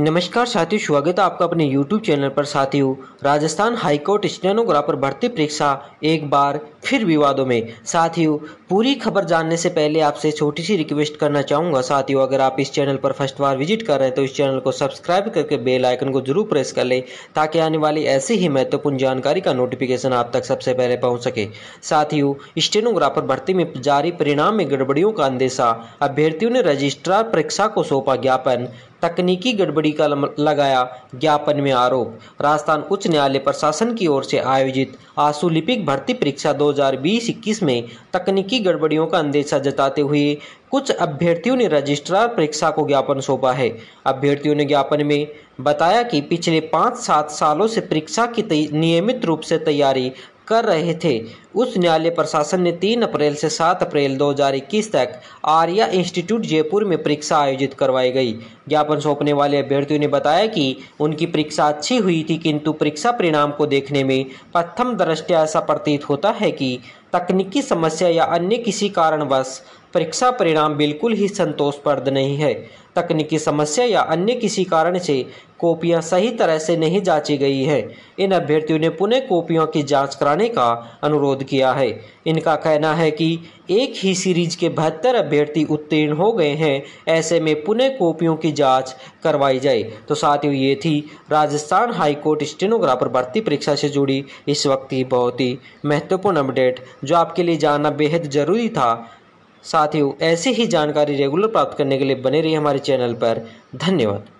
नमस्कार साथियों स्वागत है आपका अपने YouTube चैनल पर साथियों राजस्थान हाईकोर्ट स्टेनोग्राफर भर्ती परीक्षा एक बार फिर विवादों में साथियों पूरी खबर जानने से पहले आपसे छोटी सी रिक्वेस्ट करना चाहूँगा साथियों अगर आप इस चैनल पर फर्स्ट बार विजिट कर रहे हैं तो इस चैनल को सब्सक्राइब करके बेल आइकन को जरूर प्रेस कर लें ताकि आने वाली ऐसी ही महत्वपूर्ण जानकारी का नोटिफिकेशन आप तक सबसे पहले पहुँच सके साथियों स्टेनोग्राफर भर्ती में जारी परिणाम में गड़बड़ियों का अंदेशा अभ्यर्थियों ने रजिस्ट्रार परीक्षा को सौंपा ज्ञापन तकनीकी गड़बड़ी का लगाया ज्ञापन में आरोप राजस्थान उच्च न्यायालय प्रशासन की ओर से आयोजित आशुलिपिक भर्ती परीक्षा 2020-21 में तकनीकी गड़बड़ियों का अंदेशा जताते हुए कुछ अभ्यर्थियों ने रजिस्ट्रार परीक्षा को ज्ञापन सौंपा है अभ्यर्थियों ने ज्ञापन में बताया कि पिछले पाँच सात सालों से परीक्षा की नियमित रूप से तैयारी कर रहे थे उस न्यायालय प्रशासन ने 3 अप्रैल से 7 अप्रैल 2021 तक आर्या इंस्टीट्यूट जयपुर में परीक्षा आयोजित करवाई गई ज्ञापन सौंपने वाले अभ्यर्थियों ने बताया कि उनकी परीक्षा अच्छी हुई थी किंतु परीक्षा परिणाम को देखने में प्रथम दृष्टया ऐसा प्रतीत होता है कि तकनीकी समस्या या अन्य किसी कारणवश परीक्षा परिणाम बिल्कुल ही संतोषप्रद नहीं है तकनीकी समस्या या अन्य किसी कारण से कॉपियां सही तरह से नहीं जांची गई है इन अभ्यर्थियों ने पुनः कॉपियों की जांच कराने का अनुरोध किया है इनका कहना है कि एक ही सीरीज के बहत्तर अभ्यर्थी उत्तीर्ण हो गए हैं ऐसे में पुनः कॉपियों की जांच करवाई जाए तो साथ ही ये थी राजस्थान हाईकोर्ट स्टेनोग्राफर भर्ती परीक्षा से जुड़ी इस वक्त की बहुत ही महत्वपूर्ण अपडेट जो आपके लिए जानना बेहद ज़रूरी था साथियों ऐसे ही जानकारी रेगुलर प्राप्त करने के लिए बने रहिए हमारे चैनल पर धन्यवाद